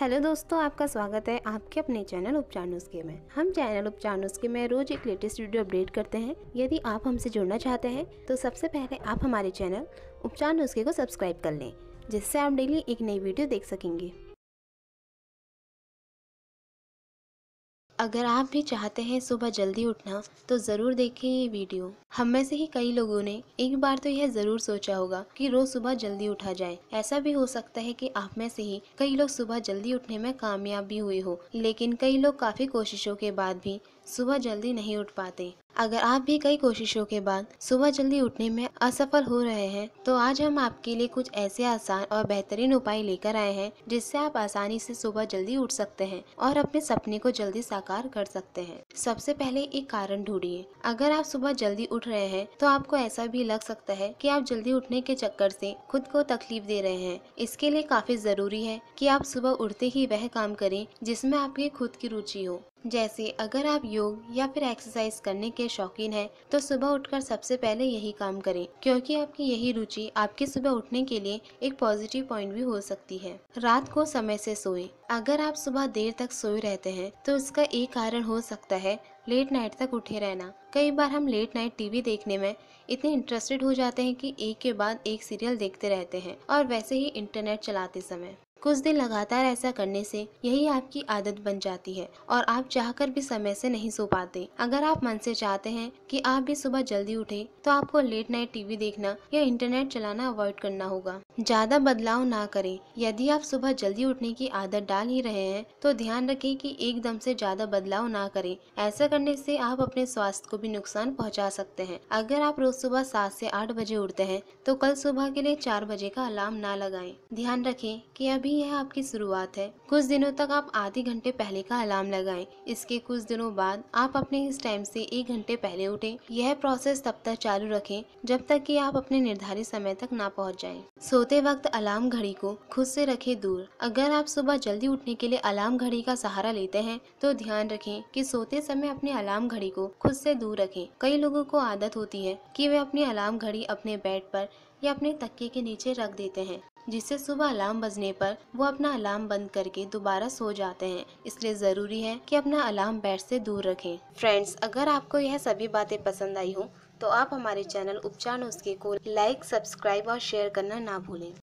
hello दोस्तों आपका स्वागत है आपके अपने चैनल उपचार नुस्खे में हम चैनल उपचार नुस्खे में रोज एक लेटेस्ट वीडियो अपडेट करते हैं यदि आप हमसे जुड़ना चाहते हैं तो सबसे पहले आप हमारे चैनल उपचार नुस्खे को सब्सक्राइब कर लें जिससे आप डेली एक नई वीडियो देख सकेंगे अगर आप भी चाहते हैं सुबह जल्दी उठना तो ज़रूर देखें ये वीडियो हम में से ही कई लोगों ने एक बार तो यह ज़रूर सोचा होगा कि रोज़ सुबह जल्दी उठा जाए ऐसा भी हो सकता है कि आप में से ही कई लोग सुबह जल्दी उठने में कामयाब भी हुए हो लेकिन कई लोग काफ़ी कोशिशों के बाद भी सुबह जल्दी नहीं उठ पाते अगर आप भी कई कोशिशों के बाद सुबह जल्दी उठने में असफल हो रहे हैं तो आज हम आपके लिए कुछ ऐसे आसान और बेहतरीन उपाय लेकर आए हैं जिससे आप आसानी से सुबह जल्दी उठ सकते हैं और अपने सपने को जल्दी साकार कर सकते हैं सबसे पहले एक कारण ढूंढिए अगर आप सुबह जल्दी उठ रहे हैं तो आपको ऐसा भी लग सकता है की आप जल्दी उठने के चक्कर ऐसी खुद को तकलीफ दे रहे हैं इसके लिए काफी जरूरी है की आप सुबह उठते ही वह काम करें जिसमे आपकी खुद की रुचि हो जैसे अगर आप योग या फिर एक्सरसाइज करने के शौकीन हैं तो सुबह उठकर सबसे पहले यही काम करें क्योंकि आपकी यही रुचि आपके सुबह उठने के लिए एक पॉजिटिव पॉइंट भी हो सकती है रात को समय से सोए अगर आप सुबह देर तक सोए रहते हैं तो उसका एक कारण हो सकता है लेट नाइट तक उठे रहना कई बार हम लेट नाइट टीवी देखने में इतने इंटरेस्टेड हो जाते हैं कि एक के बाद एक सीरियल देखते रहते हैं और वैसे ही इंटरनेट चलाते समय कुछ दिन लगातार ऐसा करने से यही आपकी आदत बन जाती है और आप चाहकर भी समय से नहीं सो पाते अगर आप मन से चाहते हैं कि आप भी सुबह जल्दी उठे तो आपको लेट नाइट टीवी देखना या इंटरनेट चलाना अवॉइड करना होगा ज्यादा बदलाव ना करें यदि आप सुबह जल्दी उठने की आदत डाल ही रहे हैं तो ध्यान रखें कि एकदम से ज्यादा बदलाव ना करें ऐसा करने से आप अपने स्वास्थ्य को भी नुकसान पहुंचा सकते हैं अगर आप रोज सुबह सात से आठ बजे उठते हैं तो कल सुबह के लिए चार बजे का अलार्म ना लगाएं ध्यान रखें कि अभी अभी यह आपकी शुरुआत है कुछ दिनों तक आप आधे घंटे पहले का अलार्म लगाएं इसके कुछ दिनों बाद आप अपने इस टाइम से एक घंटे पहले उठें यह प्रोसेस तब तक चालू रखें जब तक कि आप अपने निर्धारित समय तक ना पहुंच जाएं सोते वक्त अलार्म घड़ी को खुद से रखें दूर अगर आप सुबह जल्दी उठने के लिए अलार्म घड़ी का सहारा लेते हैं तो ध्यान रखें की सोते समय अपने अलार्म घड़ी को खुद से दूर रखें कई लोगों को आदत होती है की वे अपनी अलार्म घड़ी अपने बेड पर या अपने तकिए के नीचे रख देते हैं जिससे सुबह अलार्म बजने पर वो अपना अलार्म बंद करके दोबारा सो जाते हैं इसलिए ज़रूरी है कि अपना अलार्म बेड से दूर रखें फ्रेंड्स अगर आपको यह सभी बातें पसंद आई हो तो आप हमारे चैनल उपचार नुस्खे को लाइक सब्सक्राइब और शेयर करना ना भूलें